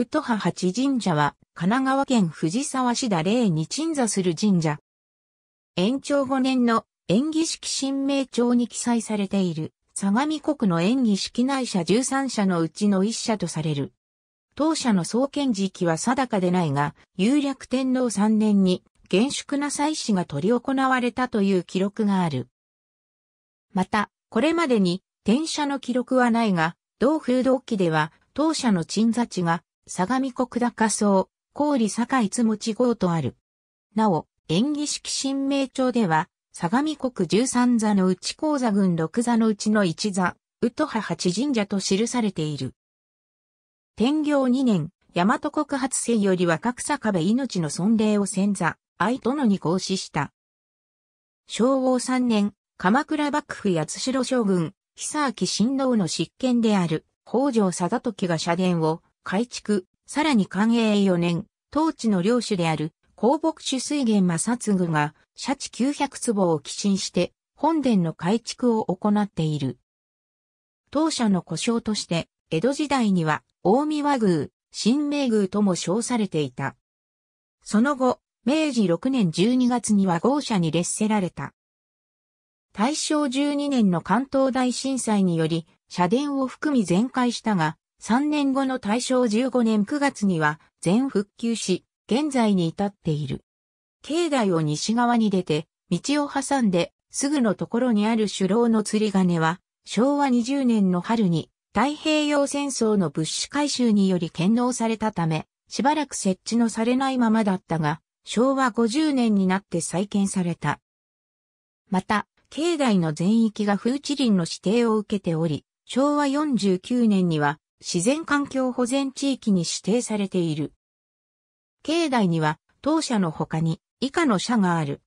ウトハ八神社は、神奈川県藤沢市田霊に鎮座する神社。延長5年の演技式新名帳に記載されている、相模国の演技式内社13社のうちの1社とされる。当社の創建時期は定かでないが、有略天皇3年に厳粛な祭祀が執り行われたという記録がある。また、これまでに転写の記録はないが、同風土記では当社の鎮座地が相模国高層、郡坂津持号とある。なお、演技式新名帳では、相模国十三座のうち高座群六座のうちの一座、宇都派八神社と記されている。天行二年、大和国発生より若草壁命の尊礼を先座、愛殿に行使した。昭和三年、鎌倉幕府八代将軍、久明親王の執権である、北条貞時が社殿を改築、さらに寛永4年、当地の領主である公牧主水源正嗣が、社地900坪を寄進して、本殿の改築を行っている。当社の故障として、江戸時代には、大宮和宮、新名宮とも称されていた。その後、明治6年12月には豪社に列せられた。大正12年の関東大震災により、社殿を含み全壊したが、3年後の大正15年9月には全復旧し、現在に至っている。境内を西側に出て、道を挟んですぐのところにある首楼の釣り鐘は、昭和20年の春に太平洋戦争の物資回収により献納されたため、しばらく設置のされないままだったが、昭和50年になって再建された。また、境内の全域が風地林の指定を受けており、昭和49年には自然環境保全地域に指定されている。境内には当社の他に以下の社がある。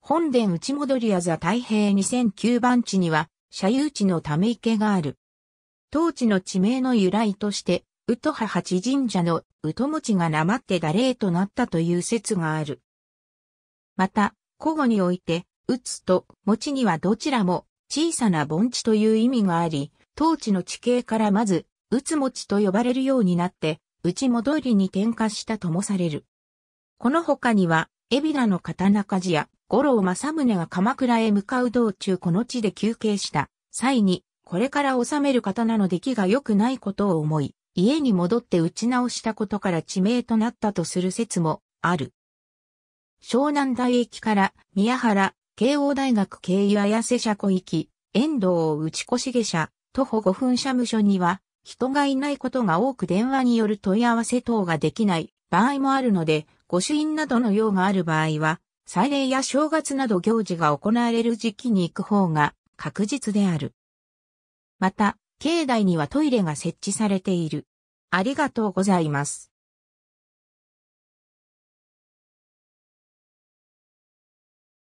本殿内戻りあざ太平2009番地には社有地のため池がある。当地の地名の由来として、宇都派八神社の宇都餅がなまってだれとなったという説がある。また、古語において、宇都と餅にはどちらも小さな盆地という意味があり、当地の地形からまず、うつもちと呼ばれるようになって、内戻りに転化したともされる。この他には、海老名の刀鍛冶や五郎正宗が鎌倉へ向かう道中この地で休憩した際に、これから治める刀の出来が良くないことを思い、家に戻って打ち直したことから地名となったとする説もある。湘南大駅から宮原、慶応大学経由綾瀬車庫行き、遠藤内越下車、徒歩5分社務所には、人がいないことが多く電話による問い合わせ等ができない場合もあるので、御朱印などの用がある場合は、祭礼や正月など行事が行われる時期に行く方が確実である。また、境内にはトイレが設置されている。ありがとうございます。